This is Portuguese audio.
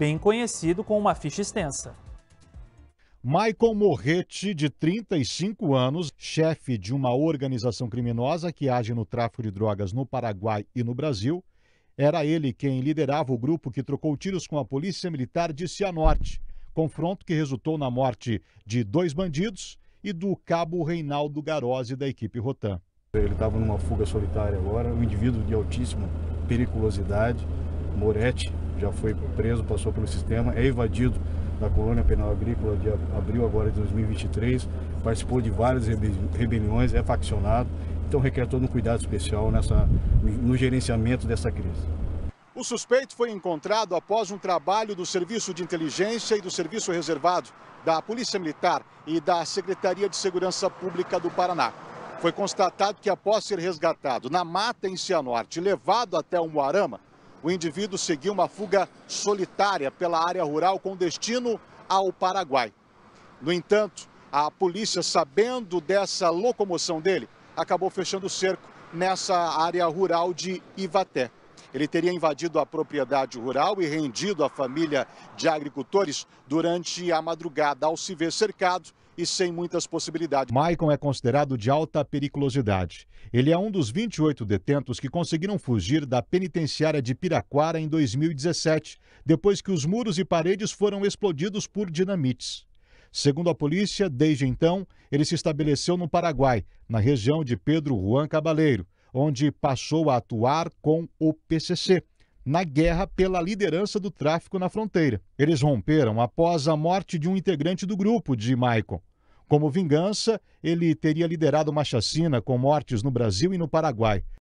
bem conhecido com uma ficha extensa. Michael Morretti, de 35 anos, chefe de uma organização criminosa que age no tráfico de drogas no Paraguai e no Brasil, era ele quem liderava o grupo que trocou tiros com a polícia militar de Cianorte, confronto que resultou na morte de dois bandidos e do cabo Reinaldo Garose da equipe Rotan. Ele estava numa fuga solitária agora, um indivíduo de altíssima periculosidade, Moretti, já foi preso, passou pelo sistema, é evadido da colônia penal agrícola de abril agora de 2023, participou de várias rebeliões, é faccionado, então requer todo um cuidado especial nessa, no gerenciamento dessa crise. O suspeito foi encontrado após um trabalho do Serviço de Inteligência e do Serviço Reservado da Polícia Militar e da Secretaria de Segurança Pública do Paraná. Foi constatado que após ser resgatado na mata em Cianorte e levado até o Moarama, o indivíduo seguiu uma fuga solitária pela área rural com destino ao Paraguai. No entanto, a polícia, sabendo dessa locomoção dele, acabou fechando o cerco nessa área rural de Ivaté. Ele teria invadido a propriedade rural e rendido a família de agricultores durante a madrugada. Ao se ver cercado, e sem muitas possibilidades. Maicon é considerado de alta periculosidade. Ele é um dos 28 detentos que conseguiram fugir da penitenciária de Piraquara em 2017, depois que os muros e paredes foram explodidos por dinamites. Segundo a polícia, desde então, ele se estabeleceu no Paraguai, na região de Pedro Juan Cabaleiro, onde passou a atuar com o PCC, na guerra pela liderança do tráfico na fronteira. Eles romperam após a morte de um integrante do grupo de Maicon, como vingança, ele teria liderado uma chacina com mortes no Brasil e no Paraguai